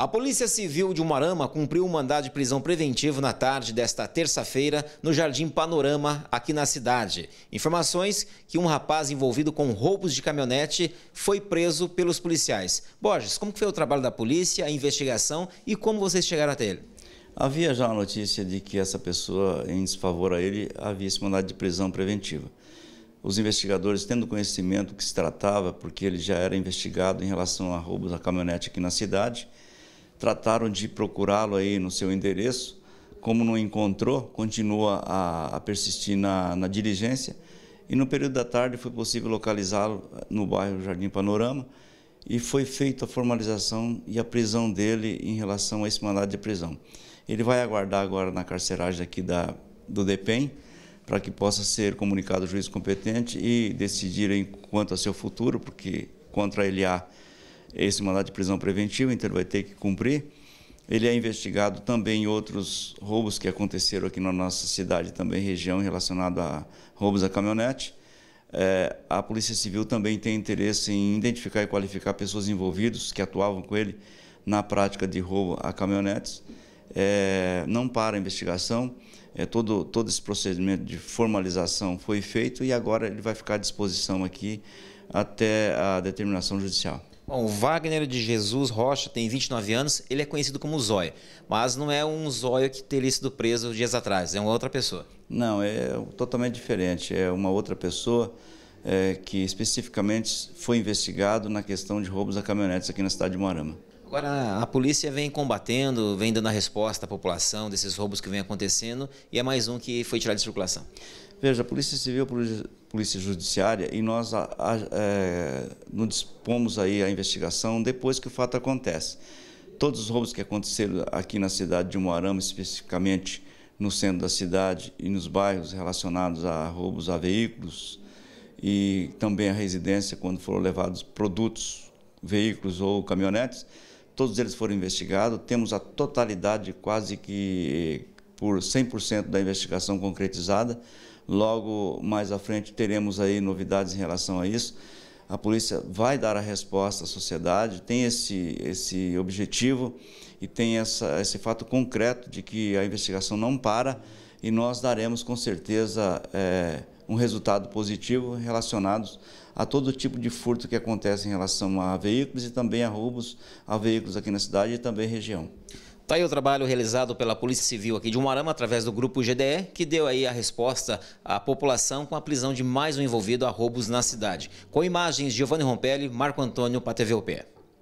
A Polícia Civil de Umarama cumpriu o mandado de prisão preventivo na tarde desta terça-feira no Jardim Panorama, aqui na cidade. Informações que um rapaz envolvido com roubos de caminhonete foi preso pelos policiais. Borges, como foi o trabalho da polícia, a investigação e como vocês chegaram até ele? Havia já a notícia de que essa pessoa, em desfavor a ele, havia esse mandado de prisão preventiva. Os investigadores, tendo conhecimento que se tratava, porque ele já era investigado em relação a roubos a caminhonete aqui na cidade, trataram de procurá-lo aí no seu endereço, como não encontrou, continua a, a persistir na, na, diligência e no período da tarde foi possível localizá-lo eh, no bairro Jardim Panorama e foi feita a formalização e a prisão dele em relação a esse mandado de prisão. Ele vai aguardar agora na carceragem aqui da, do DEPEN para que possa ser comunicado ao juiz competente e decidir quanto a seu futuro, porque contra ele há esse mandado de prisão preventiva, então ele vai ter que cumprir. Ele é investigado também em outros roubos que aconteceram aqui na nossa cidade, também região, relacionado a roubos a caminhonete. É, a Polícia Civil também tem interesse em identificar e qualificar pessoas envolvidas que atuavam com ele na prática de roubo a caminhonetes. É, não para a investigação, é, todo, todo esse procedimento de formalização foi feito e agora ele vai ficar à disposição aqui até a determinação judicial. Bom, o Wagner de Jesus Rocha tem 29 anos, ele é conhecido como Zóia, mas não é um Zóia que teria sido preso dias atrás, é uma outra pessoa. Não, é totalmente diferente, é uma outra pessoa é, que especificamente foi investigado na questão de roubos a caminhonetes aqui na cidade de Moarama. Agora, a polícia vem combatendo, vem dando a resposta à população desses roubos que vem acontecendo e é mais um que foi tirado de circulação. Veja, a Polícia Civil, Polícia Judiciária e nós a, a, é, nos dispomos aí à investigação depois que o fato acontece. Todos os roubos que aconteceram aqui na cidade de Moarama, especificamente no centro da cidade e nos bairros relacionados a roubos a veículos e também a residência, quando foram levados produtos, veículos ou caminhonetes, todos eles foram investigados. Temos a totalidade, quase que por 100% da investigação concretizada Logo mais à frente teremos aí novidades em relação a isso. A polícia vai dar a resposta à sociedade, tem esse, esse objetivo e tem essa, esse fato concreto de que a investigação não para e nós daremos com certeza é, um resultado positivo relacionados a todo tipo de furto que acontece em relação a veículos e também a roubos a veículos aqui na cidade e também região. Está aí o trabalho realizado pela Polícia Civil aqui de Umarama, através do Grupo GDE, que deu aí a resposta à população com a prisão de mais um envolvido a roubos na cidade. Com imagens de Giovanni Rompelli, Marco Antônio para a TV UPE.